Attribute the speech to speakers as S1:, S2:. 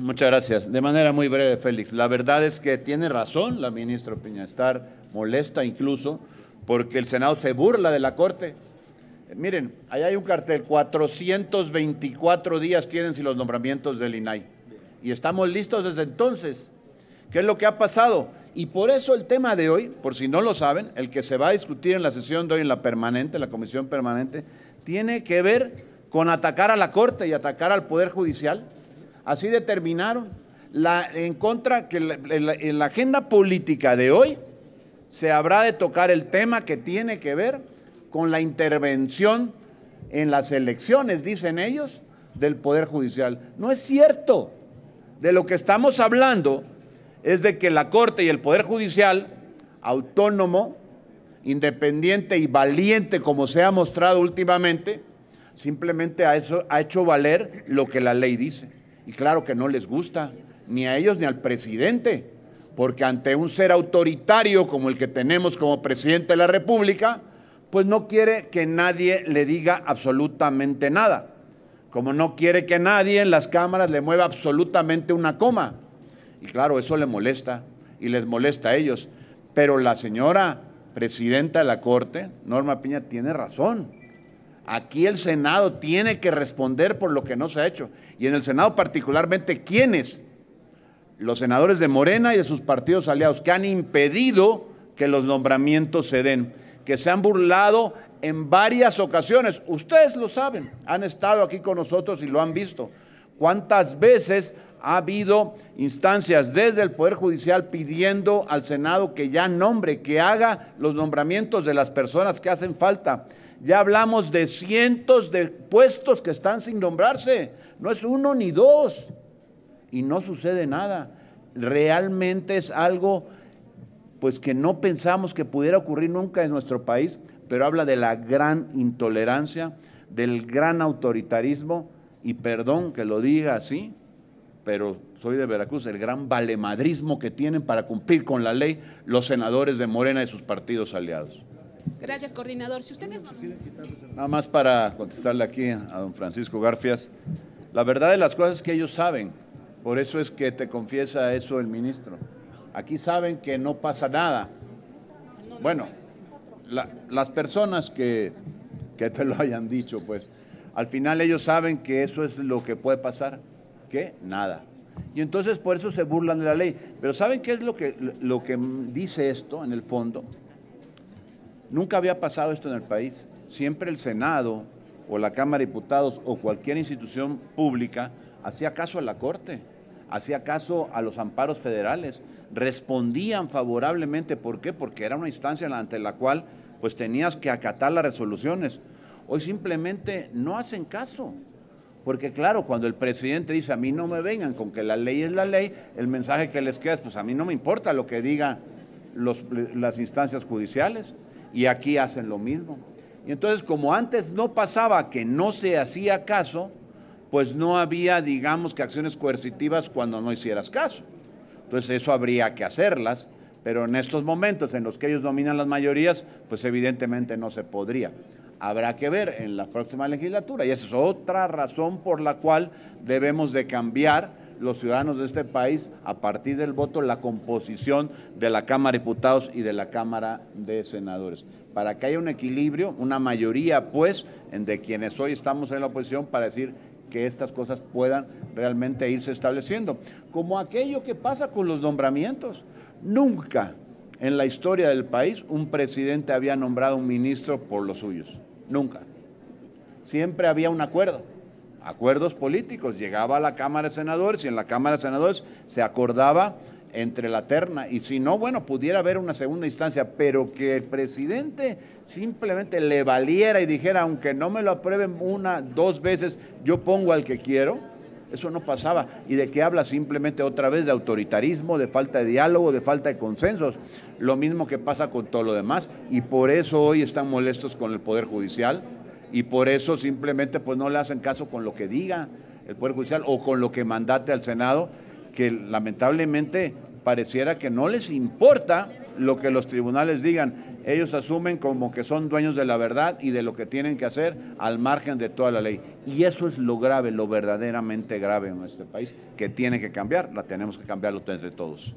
S1: Muchas gracias. De manera muy breve, Félix. La verdad es que tiene razón la ministra Piña, estar molesta incluso porque el Senado se burla de la Corte. Eh, miren, allá hay un cartel, 424 días tienen si los nombramientos del INAI. Y estamos listos desde entonces. ¿Qué es lo que ha pasado? Y por eso el tema de hoy, por si no lo saben, el que se va a discutir en la sesión de hoy en la permanente, la comisión permanente, tiene que ver con atacar a la Corte y atacar al Poder Judicial Así determinaron. La, en contra, que en la agenda política de hoy se habrá de tocar el tema que tiene que ver con la intervención en las elecciones, dicen ellos, del Poder Judicial. No es cierto. De lo que estamos hablando es de que la Corte y el Poder Judicial, autónomo, independiente y valiente como se ha mostrado últimamente, simplemente ha hecho valer lo que la ley dice. Y claro que no les gusta, ni a ellos ni al presidente, porque ante un ser autoritario como el que tenemos como presidente de la República, pues no quiere que nadie le diga absolutamente nada, como no quiere que nadie en las cámaras le mueva absolutamente una coma. Y claro, eso le molesta y les molesta a ellos. Pero la señora presidenta de la Corte, Norma Piña, tiene razón. Aquí el Senado tiene que responder por lo que no se ha hecho. Y en el Senado particularmente, ¿quiénes? Los senadores de Morena y de sus partidos aliados que han impedido que los nombramientos se den, que se han burlado en varias ocasiones. Ustedes lo saben, han estado aquí con nosotros y lo han visto. ¿Cuántas veces ha habido instancias desde el Poder Judicial pidiendo al Senado que ya nombre, que haga los nombramientos de las personas que hacen falta? Ya hablamos de cientos de puestos que están sin nombrarse, no es uno ni dos, y no sucede nada. Realmente es algo pues que no pensamos que pudiera ocurrir nunca en nuestro país, pero habla de la gran intolerancia, del gran autoritarismo y perdón que lo diga así, pero soy de Veracruz, el gran valemadrismo que tienen para cumplir con la ley los senadores de Morena y sus partidos aliados. Gracias, coordinador. Si ustedes Nada más para contestarle aquí a don Francisco Garfias, la verdad de las cosas es que ellos saben, por eso es que te confiesa eso el ministro. Aquí saben que no pasa nada. Bueno, las personas que, que te lo hayan dicho, pues al final ellos saben que eso es lo que puede pasar. que Nada. Y entonces por eso se burlan de la ley. Pero ¿saben qué es lo que, lo que dice esto en el fondo? Nunca había pasado esto en el país. Siempre el Senado o la Cámara de Diputados o cualquier institución pública hacía caso a la Corte, hacía caso a los amparos federales, respondían favorablemente. ¿Por qué? Porque era una instancia ante la cual pues tenías que acatar las resoluciones hoy simplemente no hacen caso. Porque claro, cuando el presidente dice a mí no me vengan con que la ley es la ley, el mensaje que les queda es pues a mí no me importa lo que digan las instancias judiciales. Y aquí hacen lo mismo. Y entonces como antes no pasaba que no se hacía caso, pues no había, digamos, que acciones coercitivas cuando no hicieras caso. Entonces eso habría que hacerlas, pero en estos momentos en los que ellos dominan las mayorías, pues evidentemente no se podría habrá que ver en la próxima legislatura. Y esa es otra razón por la cual debemos de cambiar los ciudadanos de este país a partir del voto la composición de la Cámara de Diputados y de la Cámara de Senadores, para que haya un equilibrio, una mayoría pues, de quienes hoy estamos en la oposición para decir que estas cosas puedan realmente irse estableciendo, como aquello que pasa con los nombramientos. Nunca en la historia del país un presidente había nombrado un ministro por los suyos. Nunca. Siempre había un acuerdo, acuerdos políticos. Llegaba a la Cámara de Senadores y en la Cámara de Senadores se acordaba entre la terna y si no, bueno, pudiera haber una segunda instancia, pero que el presidente simplemente le valiera y dijera, aunque no me lo aprueben una, dos veces, yo pongo al que quiero, eso no pasaba. ¿Y de qué habla? Simplemente otra vez de autoritarismo, de falta de diálogo, de falta de consensos. Lo mismo que pasa con todo lo demás. Y por eso hoy están molestos con el Poder Judicial y por eso simplemente pues, no le hacen caso con lo que diga el Poder Judicial o con lo que mandate al Senado, que lamentablemente pareciera que no les importa lo que los tribunales digan. Ellos asumen como que son dueños de la verdad y de lo que tienen que hacer al margen de toda la ley. Y eso es lo grave, lo verdaderamente grave en este país, que tiene que cambiar, la tenemos que cambiarlo entre todos.